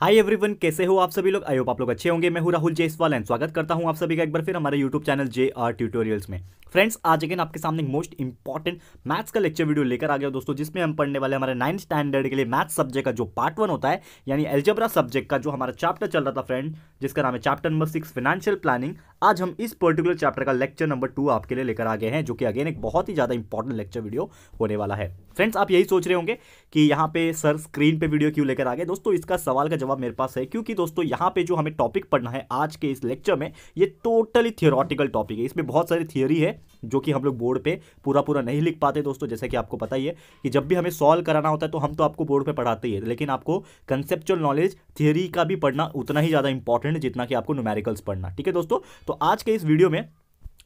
hi everyone कैसे हो आप सभी लोग आई होप आप लोग अच्छे होंगे मैं हूं राहुल जयसवाल एंड स्वागत करता हूं आप सभी का एक बार फिर हमारे YouTube channel J R tutorials में फ्रेंड्स आज अगेन आपके सामने मोस्ट इंपॉर्टेंट मैथ्स का लेक्चर वीडियो लेकर आ गया दोस्तों जिसमें हम पढ़ने वाले हमारे नाइन्थ स्टैंडर्ड के लिए मैथ्स सब्जेक्ट का जो पार्ट वन होता है यानी एल्जब्रा सब्जेक्ट का जो हमारा चैप्टर चल रहा था फ्रेंड जिसका नाम है chapter number six financial planning आज हम इस पर्टिकुलर चैप्टर का लेक्चर नंबर टू आपके लिए लेकर आ गए हैं जो कि अगेन एक बहुत ही ज़्यादा इंपॉर्टेंट लेक्चर वीडियो होने वाला है फ्रेंड्स आप यही सोच रहे होंगे कि यहाँ पे सर स्क्रीन पे वीडियो क्यों लेकर आ गए दोस्तों इसका सवाल का जवाब मेरे पास है क्योंकि दोस्तों यहाँ पे जो हमें टॉपिक पढ़ना है आज के इस लेक्चर में ये टोटली थियोरटिकल टॉपिक है इसमें बहुत सारी थियोरी है जो कि हम लोग बोर्ड पे पूरा पूरा नहीं लिख पाते दोस्तों जैसे कि आपको पता ही है कि जब भी हमें सॉल्व कराना होता है तो हम तो आपको बोर्ड पे पढ़ाते ही है लेकिन आपको कंसेप्चुअल नॉलेज थियोरी का भी पढ़ना उतना ही ज़्यादा इंपॉर्टेंट है जितना कि आपको न्यूमेरिकल्स पढ़ना ठीक है दोस्तों तो आज के इस वीडियो में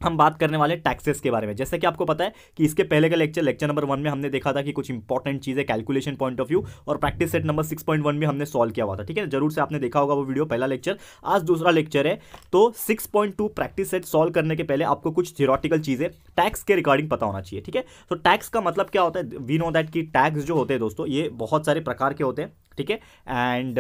हम बात करने वाले टैक्सेस के बारे में जैसे कि आपको पता है कि इसके पहले का लेक्चर लेक्चर नंबर वन में हमने देखा था कि कुछ इंपॉर्टेंट चीज़ें कैलकुलेशन पॉइंट ऑफ व्यू और practice set number six point one में हमने सॉल्व किया हुआ था ठीक है जरूर से आपने देखा होगा वो वीडियो पहला लेक्चर आज दूसरा लेक्चर है तो six point two practice set solve करने के पहले आपको कुछ थियोरटिकल चीज़ें टैक्स के रिगार्डिंग पता होना चाहिए ठीक है तो टैक्स का मतलब क्या होता है वी नो दैट कि टैक्स जो होते हैं दोस्तों ये बहुत सारे प्रकार के होते हैं ठीक है एंड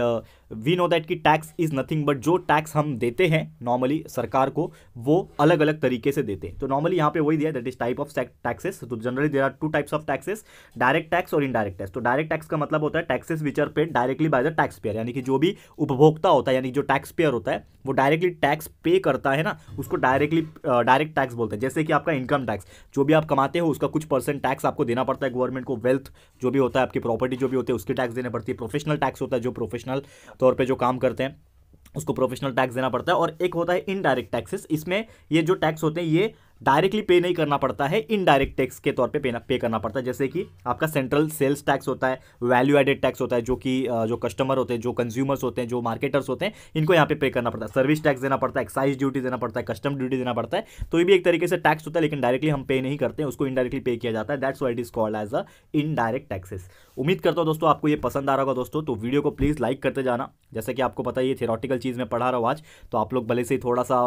वी नो दैट कि टैक्स इज़ नथिंग बट जो टैक्स हम देते हैं नॉर्मली सरकार को वो अलग अलग तरीके से देते हैं तो नॉर्मली यहाँ पे वही दिया that is type of taxes तो generally there are two types of taxes direct tax और इनडायरेक्ट टैक्स तो डायरेक्ट टैक्स का मतलब होता है taxes which are paid directly by the taxpayer यानी कि जो भी उपभोक्ता होता है यानी जो टैक्स पेयर होता है वो डायरेक्टली टैक्स पे करता है ना उसको डायरेक्टली डायरेक्ट टैक्स बोलते हैं जैसे कि आपका इनकम टैक्स जो भी आप कमाते हो उसका कुछ परसेंट टैक्स आपको देना पड़ता है गवर्नमेंट को वेल्थ जो भी होता है आपकी प्रॉपर्टी जो भी होती है उसकी टैक्स देने पड़ती है प्रोफेशनल प्रोफेशनल टैक्स होता है जो प्रोफेशनल तौर पर जो काम करते हैं उसको प्रोफेशनल टैक्स देना पड़ता है और एक होता है इनडायरेक्ट टैक्सेस इसमें ये जो टैक्स होते हैं ये डायरेक्टली पे नहीं करना पड़ता है इनडायरेक्ट टैक्स के तौर पे पे, पे करना पड़ता है जैसे कि आपका सेंट्रल सेल्स टैक्स होता है वैल्यू एडेड टैक्स होता है जो कि जो कस्टमर होते हैं जो कंज्यूमर्स होते हैं जो मार्केटर्स होते हैं इनको यहाँ पे पे करना पड़ता है सर्विस टैक्स देना पड़ता है एक्साइज ड्यूटी देना पड़ता है कस्टम ड्यूटी देना पड़ता है तो ये भी एक तरीके से टैक्स होता है लेकिन डायरेक्टली हम पे नहीं करते हैं उसको इनडायरेक्टली पे किया जाता है that's what is called as a indirect taxes उम्मीद करता हूँ दोस्तों आपको ये पसंद आ रहा होगा दोस्तों तो वीडियो को प्लीज़ लाइक करते जाना जैसे कि आपको पता है ये थेरोटिकल चीज़ में पढ़ा रहा हूँ आज तो आप लोग भले से थोड़ा सा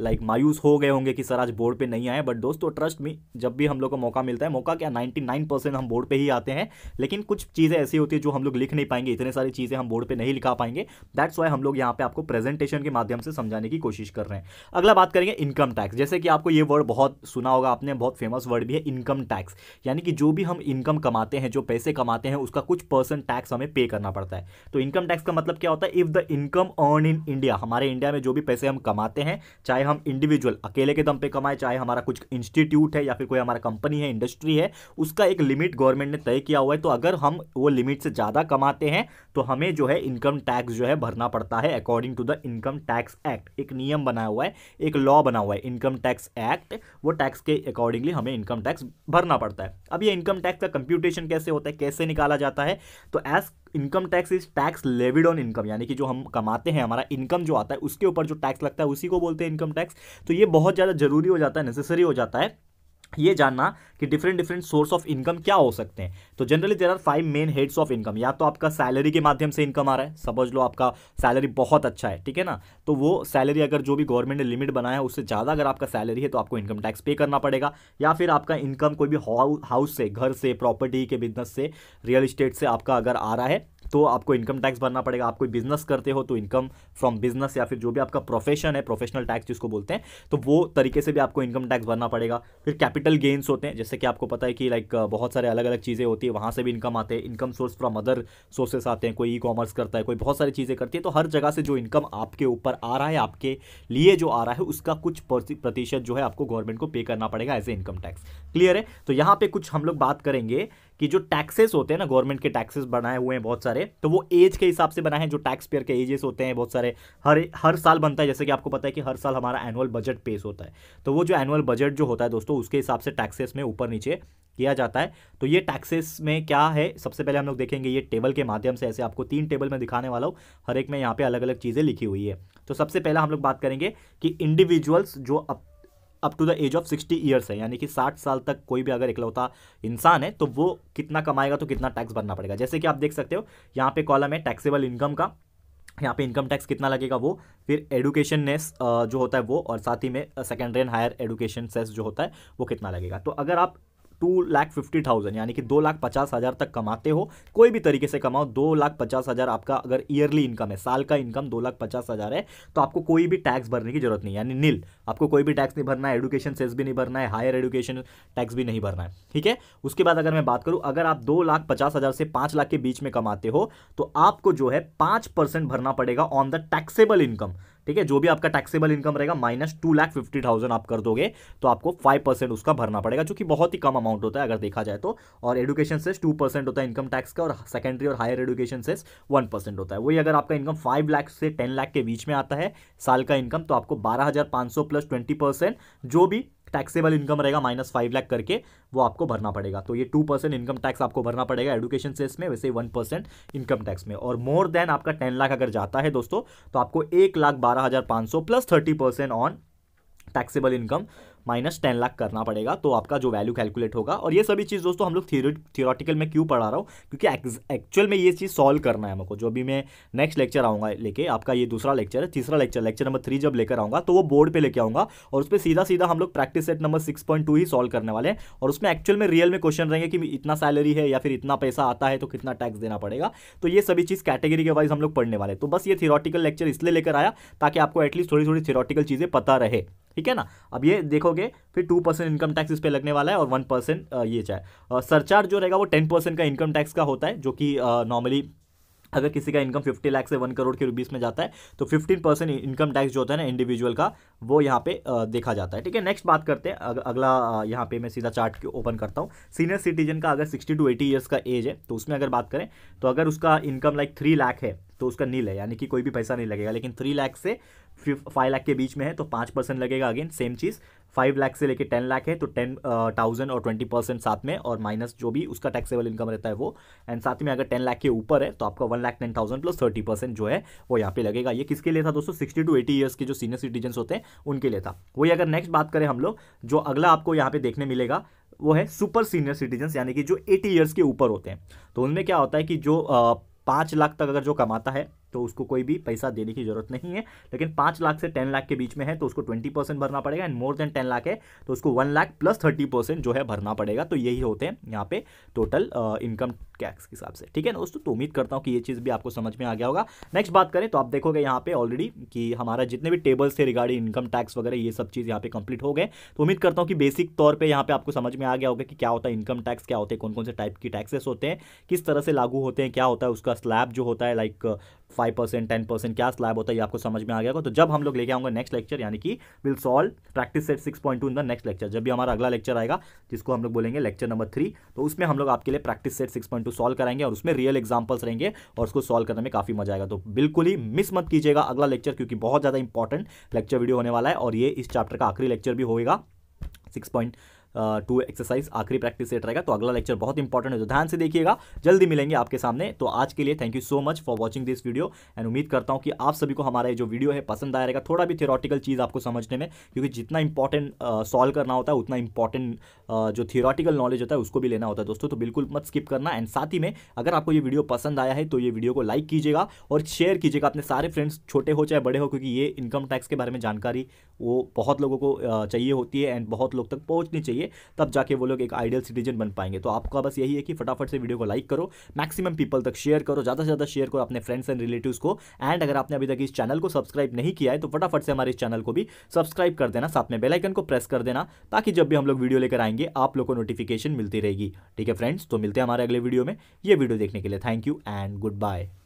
लाइक मायूस हो गए होंगे कि सर आज बोर्ड पे नहीं आए बट दोस्तों ट्रस्ट में जब भी हम लोग को मौका मिलता है मौका क्या 99 परसेंट हम बोर्ड पे ही आते हैं लेकिन कुछ चीज़ें ऐसी होती है जो हम लोग लिख नहीं पाएंगे इतने सारी चीज़ें हम बोर्ड पर नहीं लिखा पाएंगे दैट्स वाई हम लोग यहाँ पे आपको प्रेजेंटेशन के माध्यम से समझाने की कोशिश कर रहे हैं अगला बात करेंगे इनकम टैक्स जैसे कि आपको ये वर्ड बहुत सुना होगा आपने बहुत फेमस वर्ड भी है इनकम टैक्स यानी कि जो भी हम इनकम कमाते हैं जो पैसे कमाते हैं उसका कुछ परसेंट टैक्स हमें पे करना पड़ता है तो इनकम टैक्स का मतलब क्या होता है if the income earn in India हमारे इंडिया में जो भी पैसे हम कमाते हैं चाहे हम इंडिविजुअल अकेले के दम पे कमाए चाहे हमारा कुछ इंस्टीट्यूट है या फिर कोई हमारा कंपनी है इंडस्ट्री है उसका एक लिमिट गवर्नमेंट ने तय किया हुआ है तो अगर हम वो लिमिट से ज़्यादा कमाते हैं तो हमें जो है इनकम टैक्स जो है भरना पड़ता है according to the income tax act एक नियम बनाया हुआ है एक लॉ बना हुआ है इनकम टैक्स एक्ट वो टैक्स के अकॉर्डिंगली हमें इनकम टैक्स भरना पड़ता है अब ये इनकम टैक्स का कंप्यूटेशन कैसे होता है कैसे निकाला जाता है तो as income tax is tax levied on income यानी कि जो हम कमाते हैं हमारा इनकम जो आता है उसके ऊपर जो टैक्स लगता है उसी को बोलते हैं इनकम टैक्स तो ये बहुत ज़्यादा जरूरी हो जाता है नेसेसरी हो जाता है ये जानना कि different different source of income क्या हो सकते हैं तो generally there are five main heads of income या तो आपका सैलरी के माध्यम से इनकम आ रहा है समझ लो आपका सैलरी बहुत अच्छा है ठीक है ना तो वो सैलरी अगर जो भी गवर्नमेंट ने लिमिट बनाया है उससे ज़्यादा अगर आपका सैलरी है तो आपको इनकम टैक्स पे करना पड़ेगा या फिर आपका इनकम कोई भी हाउस से घर से प्रॉपर्टी के बिजनेस से रियल इस्टेट से आपका अगर आ रहा है तो आपको इनकम टैक्स भरना पड़ेगा आप कोई बिजनेस करते हो तो इनकम फ्रॉम बिजनेस या फिर जो भी आपका प्रोफेशन है प्रोफेशनल टैक्स जिसको बोलते हैं तो वो तरीके से भी आपको इनकम टैक्स भरना पड़ेगा फिर कैपिटल गेन्स होते हैं जैसे कि आपको पता है कि लाइक बहुत सारे अलग अलग चीज़ें होती है वहाँ से भी इनकम आते हैं income source from other sources आते हैं कोई ई कॉमर्स करता है कोई बहुत सारी चीज़ें करती है तो हर जगह से जो इनकम आपके ऊपर आ रहा है आपके लिए जो आ रहा है उसका कुछ प्रतिशत जो है आपको गवर्नमेंट को पे करना पड़ेगा as a income tax clear है तो यहाँ पे कुछ हम लोग बात करेंगे कि जो टैक्सेस होते हैं ना गवर्नमेंट के टैक्सेस बनाए हुए हैं बहुत सारे तो वो एज के हिसाब से बनाए हैं जो टैक्स पेयर के एजेस होते हैं बहुत सारे हर हर साल बनता है जैसे कि आपको पता है कि हर साल हमारा एनुअल बजट पेश होता है तो वो जो एनुअल बजट जो होता है दोस्तों उसके हिसाब से टैक्सेस में ऊपर नीचे किया जाता है तो ये टैक्सेस में क्या है सबसे पहले हम लोग देखेंगे ये टेबल के माध्यम से ऐसे आपको तीन टेबल में दिखाने वाला हूँ हर एक में यहाँ पे अलग अलग चीज़ें लिखी हुई है तो सबसे पहले हम लोग बात करेंगे कि इंडिविजुअल्स जो up to the age of sixty years है यानी कि साठ साल तक कोई भी अगर इकलौता इंसान है तो वो कितना कमाएगा तो कितना टैक्स भरना पड़ेगा जैसे कि आप देख सकते हो यहाँ पे कॉलम है टैक्सेबल इनकम का यहाँ पे इनकम टैक्स कितना लगेगा वो फिर एडुकेशन नेस जो होता है वो और साथ ही में secondary and higher education cess जो होता है वो कितना लगेगा तो अगर आप टू लाख फिफ्टी थाउजेंड यानी कि दो लाख पचास हज़ार तक कमाते हो कोई भी तरीके से कमाओ दो लाख पचास हज़ार आपका अगर ईयरली इनकम है साल का इनकम दो लाख पचास हज़ार है तो आपको कोई भी टैक्स भरने की जरूरत नहीं यानी नील आपको कोई भी टैक्स नहीं भरना है एडुकेशन सेस भी नहीं भरना है हायर एडुकेशन टैक्स भी नहीं भरना है ठीक है उसके बाद अगर मैं बात करूँ अगर आप दो लाख पचास हज़ार से पांच लाख के बीच में कमाते हो तो आपको जो है पांच परसेंट भरना पड़ेगा ऑन द टैक्सेबल इनकम ठीक है जो भी आपका टैक्सेबल इनकम रहेगा minus two lakh fifty thousand आप कर दोगे तो आपको फाइव परसेंट उसका भरना पड़ेगा जो कि बहुत ही कम अमाउंट होता है अगर देखा जाए तो और एडुकेशन सेस टू परसेंट होता है इनकम टैक्स का और सेकेंडरी और higher education cess one percent होता है वही अगर आपका इनकम फाइव लाख से टेन लाख के बीच में आता है साल का इनकम तो आपको बारह हज़ार सौ प्लस ट्वेंटी परसेंट जो भी टैक्सेबल इनकम रहेगा माइनस फाइव लाख करके वो आपको भरना पड़ेगा तो ये टू परसेंट इनकम टैक्स आपको भरना पड़ेगा एडुकेशन सेस में वैसे वन परसेंट इनकम टैक्स में और मोर देन आपका टेन लाख अगर जाता है दोस्तों तो आपको एक लाख बारह हज़ार पांच सौ plus thirty percent on taxable income minus ten lakh करना पड़ेगा तो आपका जो वैल्यू कैलकुलेट होगा और ये सभी चीज़ दोस्तों हम लोग थियोरटिकल में क्यों पढ़ा रहा हूँ क्योंकि एक्चुअल में ये चीज़ सॉल्व करना है हमको जो अभी मैं नेक्स्ट लेक्चर आऊँगा लेके आपका ये दूसरा लेक्चर है तीसरा लेक्चर लेक्चर नंबर थ्री जब लेकर आऊँगा तो वो बोर्ड पर लेकर आऊँगा और उस पर सीधा सीधा हम लोग प्रैक्टिस सेट नंबर सिक्स ही सॉल्व करने वाले हैं और उसमें एक्चुअल में रियल में क्वेश्चन रहेंगे कि इतना सैलरी है या फिर इतना पैसा आता है तो कितना टैक्स देना पड़ेगा तो ये सभी चीज़ कैटेगरी के वाइज हम लोग पढ़ने वाले तो बस ये थियोरटिकल लेक्चर इसलिए लेकर आया ताकि आपको एटलीस्ट थोड़ी थोड़ी थियोरटिकल चीज़ें पता रहे ठीक है ना अब ये देखो करोगे फिर टू परसेंट इनकम टैक्स इस पर लगने वाला है और वन परसेंट ये चाहे सरचार्ज जो रहेगा वो टेन परसेंट का इनकम टैक्स का होता है जो कि नॉर्मली अगर किसी का इनकम 50 लाख से 1 करोड़ के रुपीस में जाता है तो 15 परसेंट इनकम टैक्स जो होता है ना इंडिविजुअल का वो यहाँ पे देखा जाता है ठीक है नेक्स्ट बात करते हैं अग, अगला यहाँ पे मैं सीधा चार्ट ओपन करता हूँ सीनियर सिटीजन का अगर 60 टू 80 ईयर्स का एज है तो उसमें अगर बात करें तो अगर उसका इनकम लाइक थ्री लाख है तो उसका नील है यानी कि कोई भी पैसा नहीं लगेगा लेकिन थ्री लाख से फाइव लाख के बीच में है तो पाँच परसेंट लगेगा अगेन सेम चीज़ फाइव लाख से लेकर टेन लाख है तो टेन थाउजेंड और ट्वेंटी परसेंट साथ में और माइनस जो भी उसका टैक्सेबल इनकम रहता है वो एंड साथ में अगर टेन लाख के ऊपर है तो आपका one lakh ten thousand plus thirty percent जो है वो यहाँ पे लगेगा ये किसके लिए था दोस्तों सिक्सटी टू एटी ईयर्स के जो सीनियर सिटीजन होते हैं उनके लिए था वही अगर नेक्स्ट बात करें हम लोग जो अगला आपको यहाँ पे देखने मिलेगा वो है सुपर सीनियर सिटीजन यानी कि जो एटी ईयर्स के ऊपर होते हैं तो उनमें क्या होता है कि जो पांच लाख तक अगर जो कमाता है तो उसको कोई भी पैसा देने की जरूरत नहीं है लेकिन पांच लाख से टेन लाख के बीच में है तो उसको ट्वेंटी परसेंट भरना पड़ेगा and more than ten lakh है तो उसको one lakh plus thirty percent जो है भरना पड़ेगा तो यही होते हैं यहाँ पे टोटल इनकम टैक्स के हिसाब से ठीक है दोस्तों तो उम्मीद करता हूँ कि ये चीज़ भी आपको समझ में आ गया होगा नेक्स्ट बात करें तो आप देखोगे यहाँ पे ऑलरेडी कि हमारा जितने भी टेबल्स थे रिगार्डिंग इनकम टैक्स वगैरह ये सब चीज़ यहाँ पे कंप्लीट हो गए तो उम्मीद करता हूँ कि बेसिक तौर पर यहाँ पे आपको समझ में आ गया होगा कि क्या होता है इनकम टैक्स क्या होते हैं कौन कौन से टाइप की टैक्सेस होते हैं किस तरह से लागू होते हैं क्या होता है उसका स्लैब जो होता है like five percent ten percent क्या स्लैब होता है ये आपको समझ में आ गया तो जब हम लोग लेके आऊंगे नेक्स्ट लेक्चर यानी कि will solve practice set six point two in the next lecture जब भी हमारा अगला लेक्चर आएगा जिसको हम लोग बोलेंगे लेक्चर नंबर थ्री तो उसमें हम लोग आपके लिए practice set six point two solve कराएंगे और उसमें रियल एग्जाम्पल्स रहेंगे और उसको सॉल्व करने में काफी मजा आएगा तो बिल्कुल ही मिस मत कीजिएगा अगला लेक्चर क्योंकि बहुत ज़्यादा इंपॉर्टेंट लेक्चर वीडियो होने वाला है और ये इस चैप्टर का आखिरी लेक्चर भी होगा सिक्स पॉइंट टू एक्सरसाइज आखिरी प्रैक्टिस सेट रहेगा तो अगला लेक्चर बहुत इंपॉर्टेंट है तो ध्यान से देखिएगा जल्दी मिलेंगे आपके सामने तो आज के लिए thank you so much for watching this video एंड उम्मीद करता हूँ कि आप सभी को हमारा ये जो वीडियो है पसंद आएगा थोड़ा भी थियोरटिकल चीज़ आपको समझने में क्योंकि जितना इंपॉर्टेंट सॉल्व करना होता है उतना इंपॉर्टेंट जो थियोरटिकल नॉलेज होता है उसको भी लेना होता है दोस्तों तो बिल्कुल मत स्किप करना एंड साथ ही में अगर आपको ये वीडियो पसंद आया है तो ये वीडियो को लाइक कीजिएगा और शेयर कीजिएगा अपने सारे फ्रेंड्स छोटे हो चाहे बड़े हो क्योंकि ये इनकम टैक्स के बारे में जानकारी वो बहुत लोगों को चाहिए होती है एंड बहुत लोग तक पहुँचनी चाहिए करेंगे तब जाके वो लोग एक आइडियल सिटीजन बन पाएंगे तो आपका बस यही है कि फटाफट से वीडियो को लाइक करो मैक्सिमम पीपल तक शेयर करो ज़्यादा से ज़्यादा शेयर करो अपने फ्रेंड्स एंड रिलेटिव को एंड अगर आपने अभी तक इस चैनल को सब्सक्राइब नहीं किया है तो फटाफट से हमारे इस चैनल को भी सब्सक्राइब कर देना साथ में बेलाइकन को प्रेस कर देना ताकि जब भी हम लोग वीडियो लेकर आएंगे आप लोग को नोटिफिकेशन मिलती रहेगी ठीक है फ्रेंड्स तो मिलते हैं हमारे अगले वीडियो में ये वीडियो देखने के लिए thank you and good bye